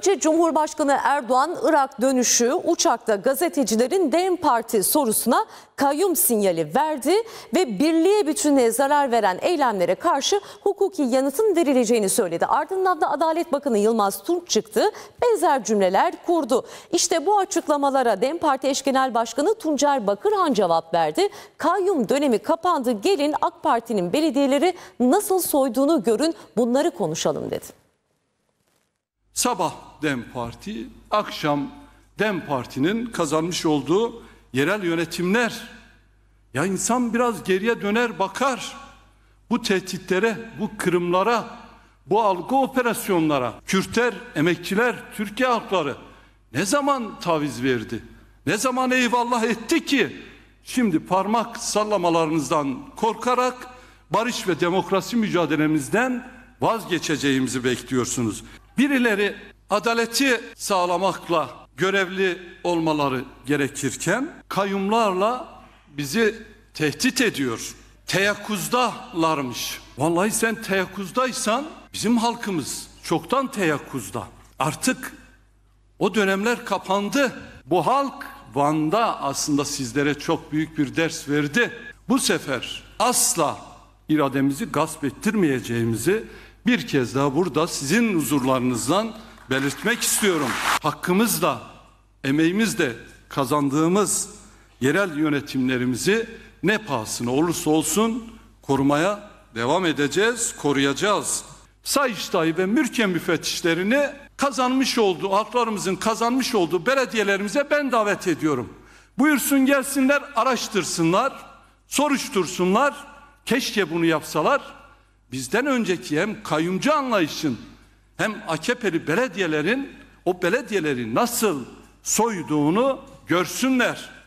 Önce Cumhurbaşkanı Erdoğan Irak dönüşü uçakta gazetecilerin DEM Parti sorusuna kayyum sinyali verdi ve birliğe bütünlüğe zarar veren eylemlere karşı hukuki yanıtın verileceğini söyledi. Ardından da Adalet Bakanı Yılmaz Tunç çıktı benzer cümleler kurdu. İşte bu açıklamalara DEM Parti Eş Genel Başkanı Tuncer Bakırhan cevap verdi. Kayyum dönemi kapandı gelin AK Parti'nin belediyeleri nasıl soyduğunu görün bunları konuşalım dedi. Sabah DEM Parti, akşam DEM Parti'nin kazanmış olduğu yerel yönetimler. Ya insan biraz geriye döner bakar. Bu tehditlere, bu kırımlara, bu algı operasyonlara, Kürtler, emekçiler, Türkiye halkları ne zaman taviz verdi? Ne zaman eyvallah etti ki? Şimdi parmak sallamalarınızdan korkarak barış ve demokrasi mücadelemizden vazgeçeceğimizi bekliyorsunuz. Birileri adaleti sağlamakla görevli olmaları gerekirken kayyumlarla bizi tehdit ediyor. Teyakkuzdalarmış. Vallahi sen teyakkuzdaysan bizim halkımız çoktan teyakkuzda. Artık o dönemler kapandı. Bu halk Van'da aslında sizlere çok büyük bir ders verdi. Bu sefer asla irademizi gasp ettirmeyeceğimizi bir kez daha burada sizin huzurlarınızdan belirtmek istiyorum. Hakkımızla, emeğimizle kazandığımız yerel yönetimlerimizi ne pahasına olursa olsun korumaya devam edeceğiz, koruyacağız. Sayıştay ve mülkiye müfettişlerini kazanmış olduğu, halklarımızın kazanmış olduğu belediyelerimize ben davet ediyorum. Buyursun gelsinler, araştırsınlar, soruştursunlar. Keşke bunu yapsalar bizden önceki hem kayyumcu anlayışın hem AKP'li belediyelerin o belediyeleri nasıl soyduğunu görsünler.